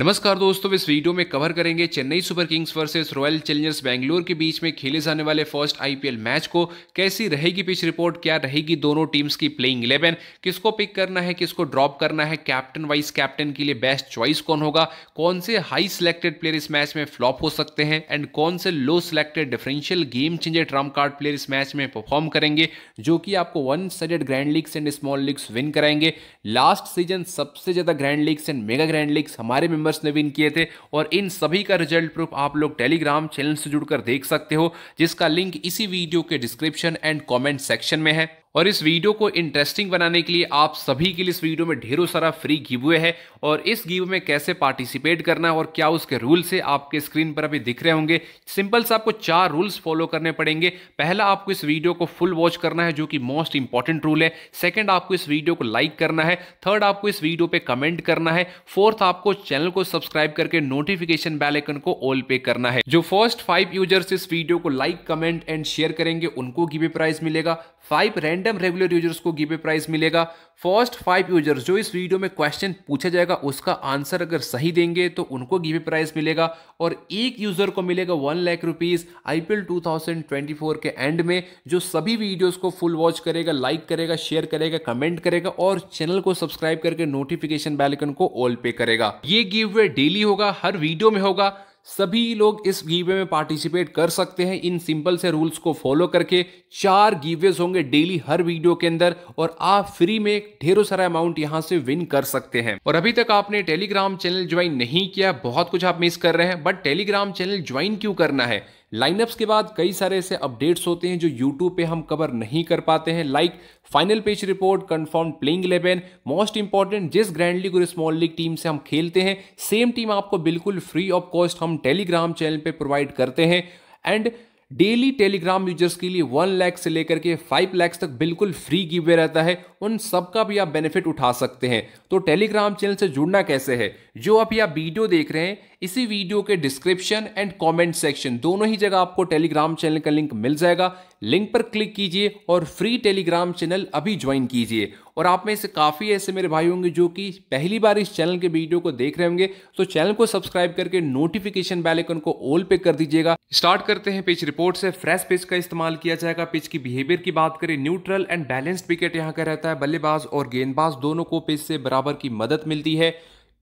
नमस्कार दोस्तों इस वीडियो में कवर करेंगे Chennai Super Kings versus Royal Challengers Bangalore के बीच में खेले जाने वाले फर्स्ट आईपीएल मैच को कैसी रहेगी पिच रिपोर्ट क्या रहेगी दोनों टीम्स की प्लेइंग इलेवन किसको पिक करना है किसको ड्रॉप करना है कैप्टन वाइस कैप्टन के लिए बेस्ट चॉइस कौन होगा कौन से हाई सिलेक्टेड प्लेयर इस मैच में फ्लॉप हो सकते हैं एंड कौन से low selected differential game changer trump card player इस मैच में परफॉर्म करेंगे जो कि आपको वन सडेड grand leagues and small leagues win कराएंगे लास्ट सीजन सबसे ज्यादा grand leagues and mega grand leagues हमारे मेंबर मेंबर्स ने विन किए थे और इन सभी का रिजल्ट प्रूफ आप लोग टेलीग्राम चैनल से जुड़कर देख सकते हो जिसका लिंक इसी वीडियो के डिस्क्रिप्शन एंड कॉमेंट सेक्शन में है और इस वीडियो को इंटरेस्टिंग बनाने के लिए आप सभी के लिए इस वीडियो में ढेरों सारा फ्री गिवे है और इस गिव में कैसे पार्टिसिपेट करना है और क्या उसके रूल से आपके स्क्रीन पर अभी दिख रहे होंगे सिंपल से आपको चार रूल्स फॉलो करने पड़ेंगे पहला आपको इस वीडियो को फुल वॉच करना है जो कि मोस्ट इंपॉर्टेंट रूल है सेकेंड आपको इस वीडियो को लाइक करना है थर्ड आपको इस वीडियो पर कमेंट करना है फोर्थ आपको चैनल को सब्सक्राइब करके नोटिफिकेशन बैलेकन को ऑल पे करना है जो फर्स्ट फाइव यूजर्स इस वीडियो को लाइक कमेंट एंड शेयर करेंगे उनको गिवे प्राइज मिलेगा फाइव रैंडम रेगुलर यूजर्स को गिवे प्राइज मिलेगा फर्स्ट फाइव यूजर्स जो इस वीडियो में क्वेश्चन पूछा जाएगा उसका आंसर अगर सही देंगे तो उनको गिवे प्राइज मिलेगा और एक यूजर को मिलेगा वन लाख रुपीज आईपीएल 2024 के एंड में जो सभी वीडियोस को फुल वॉच करेगा लाइक करेगा शेयर करेगा कमेंट करेगा और चैनल को सब्सक्राइब करके नोटिफिकेशन बैलकन को ऑल पे करेगा ये गिव डेली होगा हर वीडियो में होगा सभी लोग इस गीवे में पार्टिसिपेट कर सकते हैं इन सिंपल से रूल्स को फॉलो करके चार गीवेज होंगे डेली हर वीडियो के अंदर और आप फ्री में ढेरों सारा अमाउंट यहाँ से विन कर सकते हैं और अभी तक आपने टेलीग्राम चैनल ज्वाइन नहीं किया बहुत कुछ आप मिस कर रहे हैं बट टेलीग्राम चैनल ज्वाइन क्यों करना है लाइनअप्स के बाद कई सारे ऐसे अपडेट्स होते हैं जो यूट्यूब पे हम कवर नहीं कर पाते हैं like final page report confirm playing eleven most important जिस ग्रैंड लीग और स्मॉल लीग टीम से हम खेलते हैं सेम टीम आपको बिल्कुल फ्री ऑफ कॉस्ट हम टेलीग्राम चैनल पे प्रोवाइड करते हैं एंड डेली टेलीग्राम यूजर्स के लिए वन लैख से लेकर के फाइव लैक्स तक बिल्कुल फ्री गिवे रहता है उन सब का भी आप बेनिफिट उठा सकते हैं तो टेलीग्राम चैनल से जुड़ना कैसे है जो आप यह वीडियो देख रहे हैं इसी वीडियो के डिस्क्रिप्शन एंड कमेंट सेक्शन दोनों ही जगह आपको टेलीग्राम चैनल का लिंक मिल जाएगा लिंक पर क्लिक कीजिए और फ्री टेलीग्राम चैनल अभी ज्वाइन कीजिए और आप में से काफ़ी ऐसे मेरे भाई होंगे जो कि पहली बार इस चैनल के वीडियो को देख रहे होंगे तो चैनल को सब्सक्राइब करके नोटिफिकेशन बेल आइकन को ऑल पे कर दीजिएगा स्टार्ट करते हैं पिच रिपोर्ट से फ्रेश पिच का इस्तेमाल किया जाएगा पिच की बिहेवियर की बात करें न्यूट्रल एंड बैलेंस्ड विकेट यहाँ का रहता है बल्लेबाज और गेंदबाज दोनों को पिच से बराबर की मदद मिलती है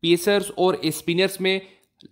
पेसर्स और स्पिनर्स में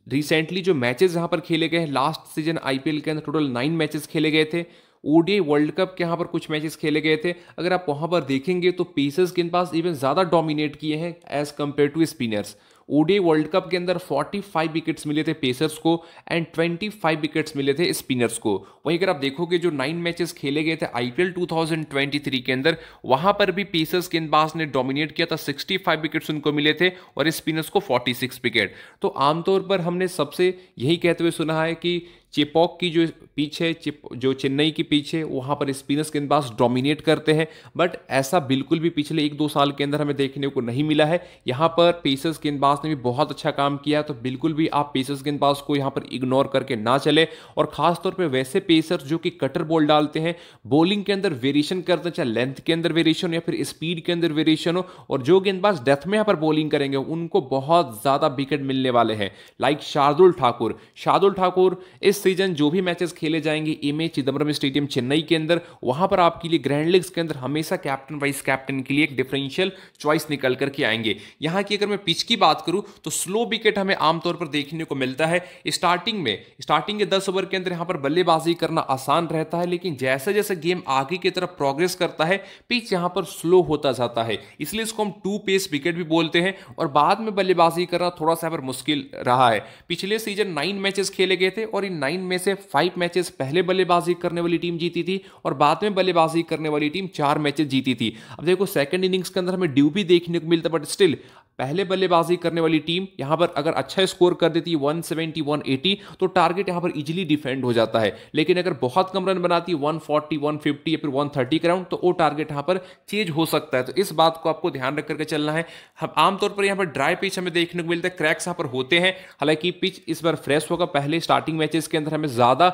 रिसेंटली जो मैचेस यहाँ पर खेले गए हैं लास्ट सीजन आईपीएल के अंदर टोटल नाइन मैचेस खेले गए थे ओडीआई वर्ल्ड कप के यहाँ पर कुछ मैचेस खेले गए थे अगर आप वहाँ पर देखेंगे तो पेसर्स के पास इवन ज़्यादा डोमिनेट किए हैं as compare to spinners ODI World Cup के अंदर 45 विकेट्स मिले थे पेसर्स को एंड 25 विकेट्स मिले थे स्पिनर्स को वहीं अगर आप देखोगे जो नाइन मैचेस खेले गए थे आईपीएल 2023 के अंदर वहां पर भी पेसर्स गेंदबाज ने डोमिनेट किया था 65 विकेट्स उनको मिले थे और स्पिनर्स को 46 विकेट तो आमतौर पर हमने सबसे यही कहते हुए सुना है कि चेपॉक की जो पीछे चिप जो चेन्नई की पीछे वहाँ पर स्पिनर्स गेंदबाज डोमिनेट करते हैं बट ऐसा बिल्कुल भी पिछले एक दो साल के अंदर हमें देखने को नहीं मिला है यहाँ पर पेसर्स गेंदबाज ने भी बहुत अच्छा काम किया तो बिल्कुल भी आप पेसर्स गेंदबाज को यहाँ पर इग्नोर करके ना चले और खासतौर पर वैसे पेसर्स जो कि कटर बॉल डालते हैं बॉलिंग के अंदर वेरिएशन करते हैं चाहे लेंथ के अंदर वेरिएशन या फिर स्पीड के अंदर वेरिएशन हो और जो गेंदबाज डेथ में यहाँ पर बॉलिंग करेंगे उनको बहुत ज़्यादा विकेट मिलने वाले हैं लाइक शार्दुल ठाकुर शार्दुल ठाकुर इस सीजन जो भी मैचेस खेले जाएंगे M A Chidambaram stadium Chennai के अंदर वहां पर आपके लिए ग्रैंड लीग्स के अंदर हमेशा कैप्टन वाइस कैप्टन के लिए एक डिफरेंशियल चॉइस निकल करके आएंगे यहां की अगर मैं पिच की बात करूं तो स्लो विकेट हमें आमतौर पर देखने को मिलता है स्टार्टिंग में स्टार्टिंग के दस ओवर के अंदर यहां पर बल्लेबाजी करना आसान रहता है लेकिन जैसे जैसे गेम आगे की तरफ प्रोग्रेस करता है पिच यहां पर स्लो होता जाता है इसलिए इसको हम टू पेस विकेट भी बोलते हैं और बाद में बल्लेबाजी करना थोड़ा सा मुश्किल रहा है पिछले सीजन नाइन मैचेस खेले गए थे और इन नाइन में से फाइव मैचेस पहले बल्लेबाजी करने वाली टीम जीती थी और बाद में बल्लेबाजी करने वाली टीम चार मैचेस जीती थी अब देखो सेकंड इनिंग्स के अंदर हमें ड्यू भी देखने को मिलता बट स्टिल पहले बल्लेबाजी करने वाली टीम यहां पर अगर अच्छा स्कोर कर देती 170 180 तो टारगेट यहां पर इजीली डिफेंड हो जाता है लेकिन अगर बहुत कम रन बनाती 140 150 या फिर 130 थर्टी राउंड तो वो टारगेट यहां पर चेंज हो सकता है तो इस बात को आपको ध्यान रख करके चलना है हम आमतौर पर यहां पर ड्राई पिच हमें देखने को मिलता है क्रैक्स यहां पर होते हैं हालांकि पिच इस बार फ्रेश होगा पहले स्टार्टिंग मैचेस के अंदर हमें ज़्यादा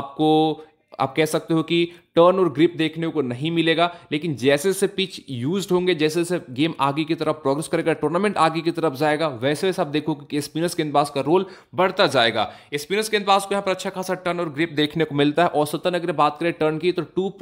आपको आप कह सकते हो कि टर्न और ग्रिप देखने को नहीं मिलेगा लेकिन जैसे जैसे पिच यूज होंगे जैसे जैसे गेम आगे की तरफ प्रोग्रेस करेगा टूर्नामेंट आगे की तरफ जाएगा वैसे वैसे आप देखोगे कि स्पिनर्स गेंदबाज का रोल बढ़ता जाएगा स्पिनर्स गेंदबाज को यहाँ पर अच्छा खासा टर्न और ग्रिप देखने को मिलता है औसतन अगर बात करें टर्न की तो टू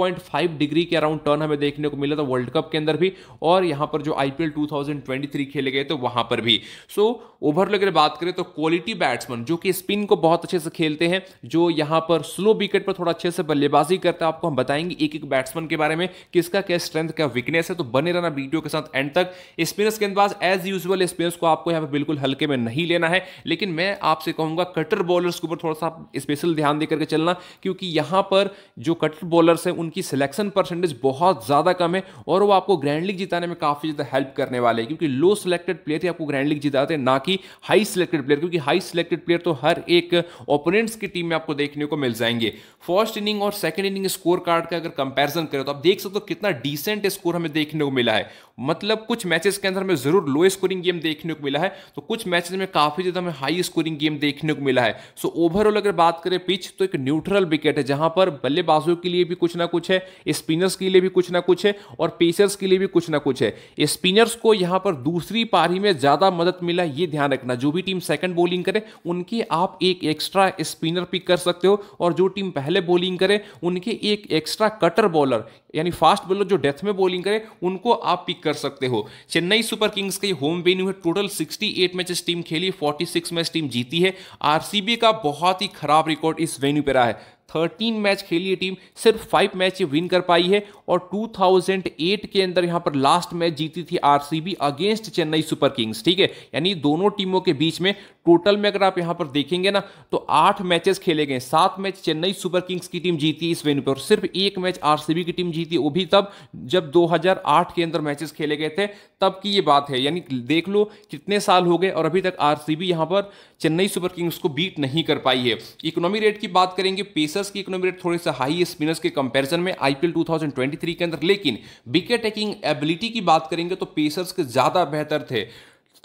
डिग्री के अराउंड टर्न हमें देखने को मिला था वर्ल्ड कप के अंदर भी और यहाँ पर जो आईपीएल 2023 खेले गए तो वहां पर भी सो ओवरऑल अगर बात करें तो क्वालिटी बैट्समैन जो कि स्पिन को बहुत अच्छे से खेलते हैं जो यहाँ पर स्लो विकेट पर थोड़ा अच्छे से बल्लेबाजी करता है आपको हम बताएंगे एक एक बैट्समैन के बारे में किसका क्या स्ट्रेंथ क्या वीकनेस है तो बने रहना वीडियो के साथ एंड तक स्पिनर्स गेंदबाज एज यूजल स्पिनर्स को आपको यहाँ पर बिल्कुल हल्के में नहीं लेना है लेकिन मैं आपसे कहूंगा कटर बॉलर्स के ऊपर थोड़ा सा स्पेशल ध्यान देकर के चलना क्योंकि यहाँ पर जो कटर बॉलर्स हैं उनकी सिलेक्शन परसेंटेज बहुत ज़्यादा कम है और वो आपको ग्रैंड लीग जिताने में काफ़ी ज़्यादा हेल्प करने वाले क्योंकि लो सिलेक्टेड प्लेयर ही आपको ग्रैंड लीग जिताते हैं ना कि हाई सिलेक्टेड प्लेयर क्योंकि हाई सिलेक्टेड प्लेयर तो हर एक ओपोनेंट्स की टीम में आपको देखने को मिल जाएंगे फर्स्ट इनिंग और second inning score card card का अगर कंपैरिजन करें तो आप देख सकते हो कितना डिसेंट स्कोर हमें देखने को मिला है मतलब कुछ मैचेस के अंदर हमें जरूर लो स्कोरिंग गेम देखने को मिला है तो कुछ मैचेस में काफी ज्यादा हमें हाई स्कोरिंग गेम देखने को मिला है सो ओवरऑल अगर बात करें पिच तो एक न्यूट्रल विकेट है जहां पर बल्लेबाजों के लिए भी कुछ ना कुछ है स्पिनर्स के लिए भी कुछ ना कुछ है और पेसर्स के लिए भी कुछ ना कुछ है स्पिनर्स को यहां पर दूसरी पारी में ज्यादा मदद मिला ये ध्यान रखना जो भी टीम सेकंड बॉलिंग करे उनकी आप एक एक्स्ट्रा स्पिनर पिक कर सकते हो और जो टीम पहले बॉलिंग करे उनके एक एक्स्ट्रा कटर बॉलर यानी फास्ट बॉलर जो डेथ में बॉलिंग करे उनको आप पिक कर सकते हो चेन्नई सुपर किंग्स का होम वेन्यू है टोटल 68 मैचेस टीम खेली 46 मैच टीम जीती है आरसीबी का बहुत ही खराब रिकॉर्ड इस वेन्यू पर रहा है थर्टीन मैच खेली टीम सिर्फ फाइव मैच ये विन कर पाई है और 2008 के अंदर यहां पर लास्ट मैच जीती थी RCB against Chennai Super Kings ठीक है यानी दोनों टीमों के बीच में टोटल में अगर आप यहां पर देखेंगे ना तो आठ मैचेस खेले गए सात मैच चेन्नई सुपर किंग्स की टीम जीती इस वेन्यू पर सिर्फ एक मैच आरसीबी की टीम जीती वो भी तब जब 2008 के अंदर मैचेस खेले गए थे तब की ये बात है यानी देख लो कितने साल हो गए और अभी तक आरसीबी यहां पर चेन्नई सुपर किंग्स को बीट नहीं कर पाई है इकोनॉमी रेट की बात करेंगे पेसर स्पिनर्स की इकोनॉमी रेट थोड़ी सा हाई है स्पिनर्स के कंपैरिजन में आईपीएल 2023 के अंदर लेकिन विकेट टेकिंग एबिलिटी की बात करेंगे तो पेसर्स के ज़्यादा बेहतर थे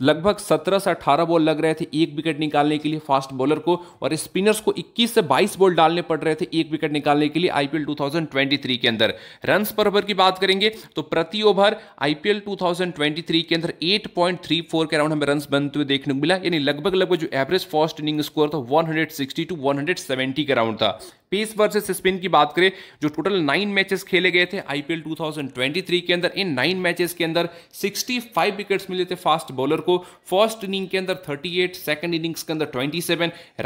लगभग 17 से 18 बॉल लग रहे थे एक विकेट निकालने के लिए फास्ट बॉलर को और स्पिनर्स को 21 से 22 बॉल डालने पड़ रहे थे एक विकेट निकालने के लिए आईपीएल 2023 के अंदर रन पर ओवर की बात करेंगे तो प्रति ओवर आईपीएल 2023 के अंदर 8.34 के अराउंड हमें रन बनते हुए देखने को मिला यानी लगभग लगभग जो एवरेज फर्स्ट इनिंग स्कोर था 160 टू 170 के अराउंड था पेस वर्सेस स्पिन की बात करें जो टोटल नाइन मैचेस खेले गए थे आईपीएल 2023 के अंदर इन नाइन मैचेस के अंदर 65 विकेट्स मिले थे फास्ट बॉलर को फर्स्ट इनिंग के अंदर 38 सेकंड इनिंग्स के अंदर 27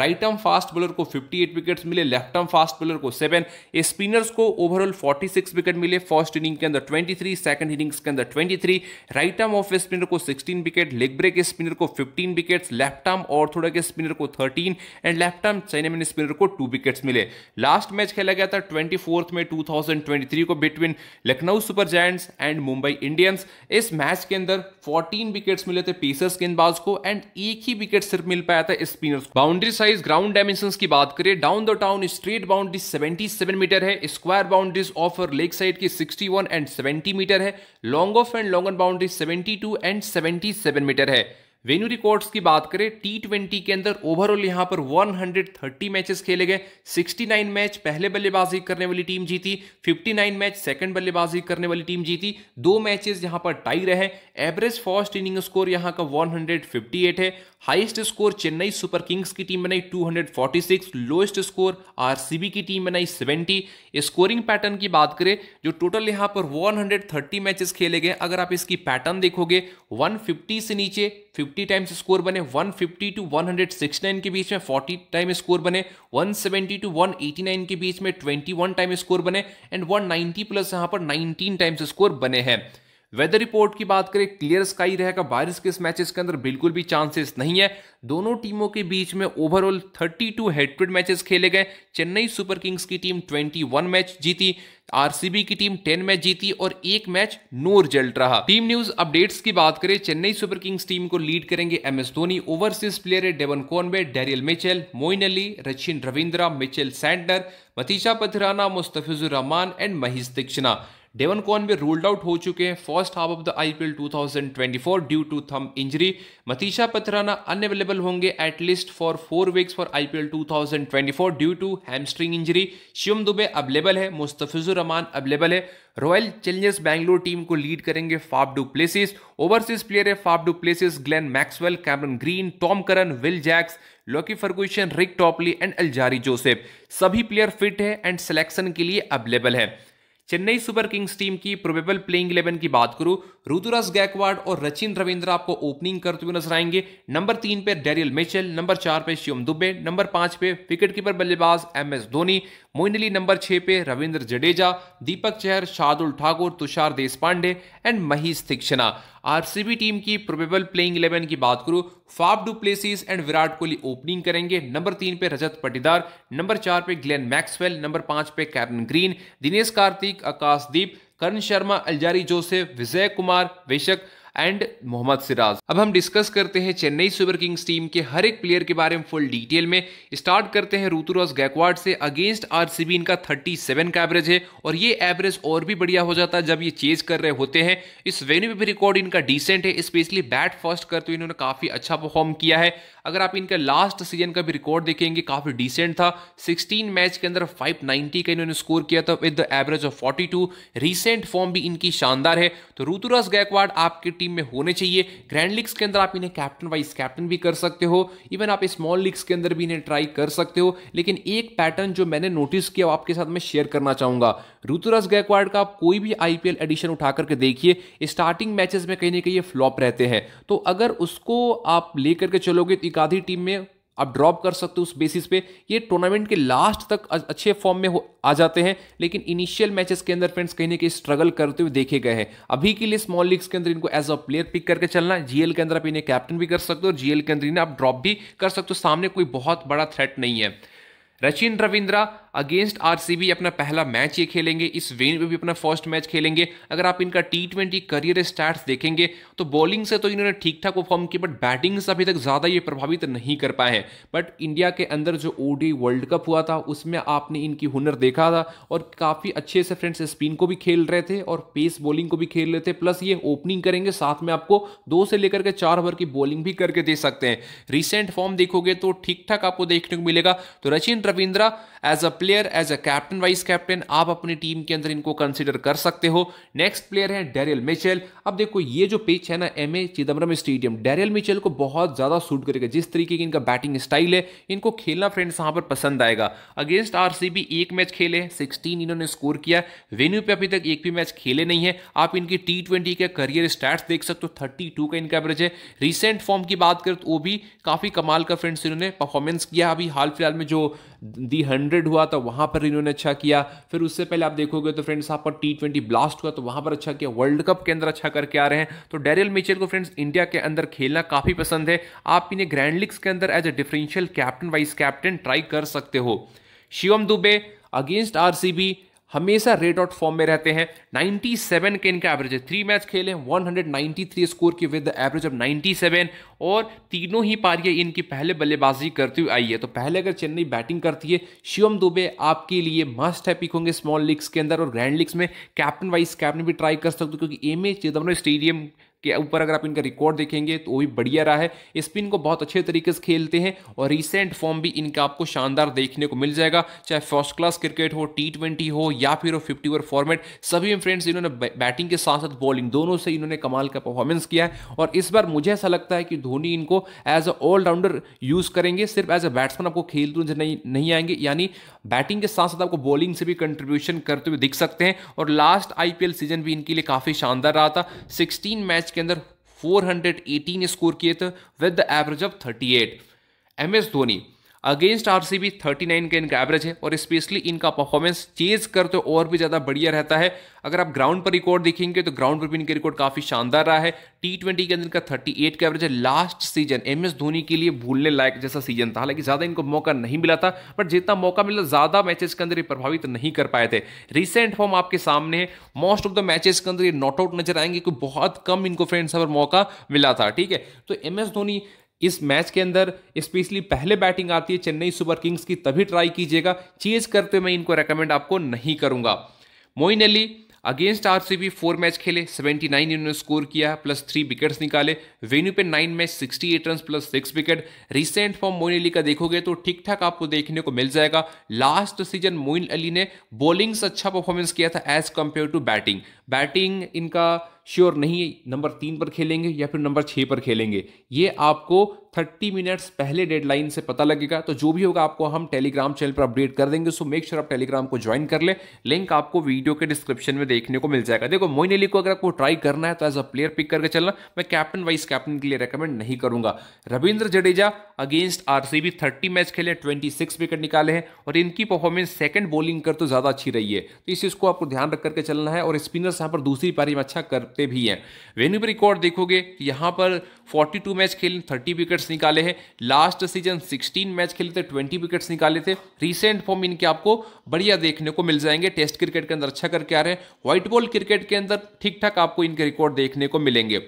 राइट आर्म फास्ट बॉलर को 58 विकेट्स मिले लेफ्ट आर्म फास्ट बॉलर को 7 स्पिनर्स को ओवरऑल 46 विकेट मिले फर्स्ट इनिंग के अंदर 23 सेकंड इनिंग्स के अंदर 23 राइट आर्म ऑफ स्पिनर को 16 विकेट लेग ब्रेक स्पिनर को 15 wickets left arm orthodox spinner को 13 and left arm chinaman spinner को 2 विकेट्स मिले लास्ट मैच खेला गया था ट्वेंटी फोर्थ में टू थाउजेंड ट्वेंटी थ्री को between Lucknow Super Giants and Mumbai Indians इस मैच के अंदर फोर्टीन विकेट्स मिले थे पेसर्स गेंदबाज को एंड एक ही विकेट सिर्फ मिल पाया था स्पिनर्स को बाउंड्री साइज ग्राउंड डायमेंशन की बात करें down the town straight boundary seventy seven metre है स्क्वायर बाउंड्रीज ऑफ और लेक साइड की sixty one and seventy metre है long off and long boundary seventy two and seventy seven metre है venue records की बात करें T twenty के अंदर ओवरऑल यहां पर 130 मैचेस खेले गए 69 मैच पहले बल्लेबाजी करने वाली टीम जीती 59 मैच सेकंड बल्लेबाजी करने वाली टीम जीती दो मैचेस यहां पर टाई रहे एवरेज फर्स्ट इनिंग स्कोर यहां का 158 है highest score Chennai Super Kings की टीम बनाई 246 लोएस्ट स्कोर आरसीबी की टीम बनाई 70 स्कोरिंग पैटर्न की बात करें जो टोटल यहां पर 130 मैचेस खेले गए अगर आप इसकी पैटर्न देखोगे 150 से नीचे 50 टाइम्स स्कोर बने 150 टू 169 के बीच में 40 टाइम स्कोर बने 170 टू 189 के बीच में 21 टाइम स्कोर बने एंड 190 प्लस यहां पर 19 टाइम्स स्कोर बने हैं वेदर रिपोर्ट की बात करें क्लियर स्काई रहेगा बारिश के इस मैचेस के अंदर बिल्कुल भी चांसेस नहीं है दोनों टीमों के बीच में ओवरऑल 32 हेड टू मैचेस खेले गए चेन्नई सुपर किंग्स की टीम 21 मैच जीती आरसीबी की टीम 10 मैच जीती और एक मैच नो रिजल्ट रहा टीम न्यूज अपडेट्स की बात करें चेन्नई सुपर किंग्स टीम को लीड करेंगे M S Dhoni overseas player है Devon Conway Daryl Mitchell Moeen Ali Rachin Ravindra Mitchell Santner Matheesha Pathirana Mustafizur Rahman and Maheesh Theekshana Devon Conway भी रूल्ड आउट हो चुके हैं first half of the IPL 2024 due to thumb injury Matheesha Pathirana unavailable होंगे at least for four weeks for IPL 2024 due to hamstring injury Shivam Dube available है Mustafizur Rahman available है Royal Challengers Bangalore team को lead करेंगे Faf du Plessis overseas player है Faf du Plessis Glenn Maxwell Cameron Green Tom Curran Will Jacks Lockie Ferguson Rick Topley and Alzarri Joseph सभी player fit है and selection के लिए available है Chennai Super Kings team की probable playing eleven की बात करूं रुतुरस गैकवाड और रचिन रविंद्र आपको ओपनिंग करते हुए नजर आएंगे नंबर तीन पे डेरियल मिचेल नंबर चार पे शिवम दुबे नंबर पांच पे विकेट कीपर बल्लेबाज एम एस धोनी मोइनली नंबर छह पे रविंद्र जडेजा दीपक Chahar Shardul Thakur Tushar Deshpande and Maheesh Theekshana RCB team की प्रोबेबल प्लेइंग इलेवन की बात करूं Faf du Plessis and Virat Kohli opening करेंगे नंबर तीन पे रजत पटीदार नंबर चार पे ग्लेन मैक्सवेल नंबर पांच पे captain Green Dinesh Karthik Akashdeep Karn Sharma Alzarri Joseph Vijay Kumar Vyshak and Mohammad Siraj अब हम डिस्कस करते हैं चेन्नई सुपर किंग्स टीम के हर एक प्लेयर के बारे में फुल डिटेल में स्टार्ट करते हैं ऋतुराज गैकवाड से अगेंस्ट आर इनका 37 का एवरेज है और ये एवरेज और भी बढ़िया हो जाता है जब ये चेज कर रहे होते हैं इस वेन्यू में भी रिकॉर्ड इनका डिसेंट है स्पेशली बैट फर्स्ट करते हुए इन्होंने काफ़ी अच्छा परफॉर्म किया है अगर आप इनका लास्ट सीजन का भी रिकॉर्ड देखेंगे काफ़ी डिसेंट था 16 मैच के अंदर 590 का इन्होंने स्कोर किया था with the average of 42 recent form भी इनकी शानदार है तो ऋतुराज गायकवाड़ आपकी टीम में होने चाहिए ग्रैंड लीग्स के अंदर आप इन्हें कैप्टन वाइस कैप्टन भी कर सकते हो इवन आप स्मॉल लीग्स के अंदर भी इन्हें ट्राई कर सकते हो लेकिन एक पैटर्न जो मैंने नोटिस किया आपके साथ मैं शेयर करना चाहूंगा ऋतुराज गायकवाड़ का आप कोई भी आईपीएल एडिशन उठा करके देखिए स्टार्टिंग मैचेस में कहीं ना कहीं ये फ्लॉप रहते हैं तो अगर उसको आप लेकर के चलोगे तो एक आधी टीम में आप ड्रॉप कर सकते हो उस बेसिस पे ये टूर्नामेंट के लास्ट तक अच्छे फॉर्म में हो आ जाते हैं लेकिन इनिशियल मैचेस के अंदर फ्रेंड्स कहीं ना कहीं स्ट्रगल करते हुए देखे गए हैं अभी के लिए स्मॉल लीग्स के अंदर इनको एज अ प्लेयर पिक करके चलना जीएल के अंदर आप इन्हें कैप्टन भी कर सकते हो जीएल के अंदर इन्हें आप ड्रॉप भी कर सकते हो सामने कोई बहुत बड़ा थ्रेट नहीं है रचिन रविंद्रा अगेंस्ट आरसीबी अपना पहला मैच ये खेलेंगे इस वेन में भी अपना फर्स्ट मैच खेलेंगे अगर आप इनका टी ट्वेंटी करियर स्टार्ट देखेंगे तो बॉलिंग से तो इन्होंने ठीक ठाक परफॉर्म किया बट बैटिंग से अभी तक ज़्यादा ये प्रभावित नहीं कर पाए हैं बट इंडिया के अंदर जो ओडी वर्ल्ड कप हुआ था उसमें आपने इनकी हुनर देखा था और काफ़ी अच्छे से फ्रेंड्स स्पिन को भी खेल रहे थे और पेस बॉलिंग को भी खेल रहे थे प्लस ये ओपनिंग करेंगे साथ में आपको दो से लेकर के चार ओवर की बॉलिंग भी करके दे सकते हैं रिसेंट फॉर्म देखोगे तो ठीक ठाक आपको देखने को मिलेगा तो Rachin Ravindra as a player as a captain vice captain आप अपनी टीम के अंदर इनको कंसिडर कर सकते हो नेक्स्ट प्लेयर है डेरियल मिचेल अब देखो ये जो पिच है ना M A Chidambaram stadium Daryl Mitchell को बहुत ज़्यादा सूट करेगा जिस तरीके की इनका बैटिंग स्टाइल है इनको खेलना फ्रेंड्स यहाँ पर पसंद आएगा अगेंस्ट आर एक मैच खेले सिक्सटीन इन्होंने स्कोर किया वेन्यू पे अभी तक एक भी मैच खेले नहीं है आप इनकी टी ट्वेंटी के करियर स्टैट्स देख सकते हो थर्टी टू का इनका एवरेज है रिसेंट फॉर्म की बात करें तो वो भी काफ़ी कमाल का फ्रेंड्स इन्होंने परफॉर्मेंस किया अभी हाल फिलहाल में जो दी हंड्रेड हुआ तो वहाँ पर इन्होंने अच्छा किया फिर उससे पहले आप देखोगे तो फ्रेंड्स आप पर टी ट्वेंटी ब्लास्ट हुआ तो वहाँ पर अच्छा किया वर्ल्ड कप के अंदर अच्छा करके आ रहे हैं तो डेरियल मिचेल को फ्रेंड्स इंडिया के अंदर खेलना काफ़ी पसंद है आप इन्हें ग्रैंड लीग्स के अंदर as a differential captain vice captain try कर सकते हो शिवम दुबे अगेंस्ट आरसीबी हमेशा रेड आउट फॉर्म में रहते हैं 97 के इनका एवरेज है थ्री मैच खेले 193 स्कोर की विद एवरेज ऑफ 97 और तीनों ही पारियां इनकी पहले बल्लेबाजी करती हुई आई है तो पहले अगर चेन्नई बैटिंग करती है शिवम दुबे आपके लिए मस्ट है पिक होंगे स्मॉल लीग्स के अंदर और ग्रैंड लीग्स में कैप्टन वाइस कैप्टन भी ट्राई कर सकते हो क्योंकि एम ए चिदम्बरम स्टेडियम के ऊपर अगर आप इनका रिकॉर्ड देखेंगे तो वो भी बढ़िया रहा है स्पिन को बहुत अच्छे तरीके से खेलते हैं और रिसेंट फॉर्म भी इनका आपको शानदार देखने को मिल जाएगा चाहे फर्स्ट क्लास क्रिकेट हो टी हो या फिर फिफ्टी ओवर फॉर्मेट सभी फ्रेंड्स इन्होंने बैटिंग के साथ साथ बॉलिंग दोनों से इन्होंने कमाल का परफॉर्मेंस किया है और इस बार मुझे ऐसा लगता है कि धोनी इनको एज अ ऑलराउंडर यूज करेंगे सिर्फ एज अ बैट्समैन आपको खेल नजर नहीं नहीं आएंगे यानी बैटिंग के साथ साथ आपको बॉलिंग से भी कंट्रीब्यूशन करते हुए दिख सकते हैं और लास्ट आईपीएल सीजन भी इनके लिए काफ़ी शानदार रहा था सिक्सटीन मैच के अंदर 418 स्कोर किए थे with the average of 38 M S Dhoni against RCB 39 का इनका एवरेज है और स्पेशली इनका परफॉर्मेंस चेज कर तो और भी ज़्यादा बढ़िया रहता है अगर आप ग्राउंड पर रिकॉर्ड देखेंगे तो ग्राउंड पर भी इनका रिकॉर्ड काफ़ी शानदार रहा है टी ट्वेंटी के अंदर इनका 38 का एवरेज है last season M S Dhoni के लिए भूलने लायक जैसा सीजन था हालांकि ज़्यादा इनको मौका नहीं मिला था बट जितना मौका मिला ज़्यादा मैचेस के अंदर ये प्रभावित नहीं कर पाए थे रिसेंट फॉर्म आपके सामने है मोस्ट ऑफ द मैचेस के अंदर ये नॉट आउट नजर आएंगे क्योंकि बहुत कम इनको फ्रेंड्स पर मौका मिला था ठीक है तो एम एस धोनी इस मैच के अंदर स्पेशली पहले बैटिंग आती है चेन्नई सुपर किंग्स की तभी ट्राई कीजिएगा चेज करते मैं इनको रेकमेंड आपको नहीं करूंगा Moeen Ali against R C B four match खेले 79 इन्होंने स्कोर किया प्लस थ्री विकेट्स निकाले वेन्यू पे nine match 68 run plus six wicket recent form Moeen Ali का देखोगे तो ठीक ठाक आपको देखने को मिल जाएगा लास्ट सीजन मोइन अली ने बॉलिंग से अच्छा परफॉर्मेंस किया था as compare to batting batting इनका श्योर नहीं है नंबर तीन पर खेलेंगे या फिर नंबर छः पर खेलेंगे ये आपको थर्टी मिनट्स पहले डेडलाइन से पता लगेगा तो जो भी होगा आपको हम टेलीग्राम चैनल पर अपडेट कर देंगे सो मेक श्योर आप टेलीग्राम को ज्वाइन कर लें लिंक आपको वीडियो के डिस्क्रिप्शन में देखने को मिल जाएगा देखो मोइन अली को अगर आपको ट्राई करना है तो एज अ प्लेयर पिक करके चलना मैं कैप्टन वाइस कैप्टन के लिए रिकमेंड नहीं करूंगा Ravindra Jadeja against R C B thirty match खेले ट्वेंटी सिक्स विकेट निकाले हैं और इनकी परफॉर्मेंस सेकेंड बॉलिंग कर तो ज़्यादा अच्छी रही है तो इस चीज़ को आपको ध्यान रख करके चलना है और स्पिनर्स यहाँ पर दूसरी पारी में अच्छा करते भी हैं वेन्यू पर रिकॉर्ड देखोगे यहाँ पर 42 मैच खेले 30 विकेट्स निकाले हैं लास्ट सीजन 16 मैच खेले थे 20 विकेट्स निकाले थे रिसेंट फॉर्म इनके आपको बढ़िया देखने को मिल जाएंगे टेस्ट क्रिकेट के अंदर अच्छा करके आ रहे हैं व्हाइट बॉल क्रिकेट के अंदर ठीक ठाक आपको इनके रिकॉर्ड देखने को मिलेंगे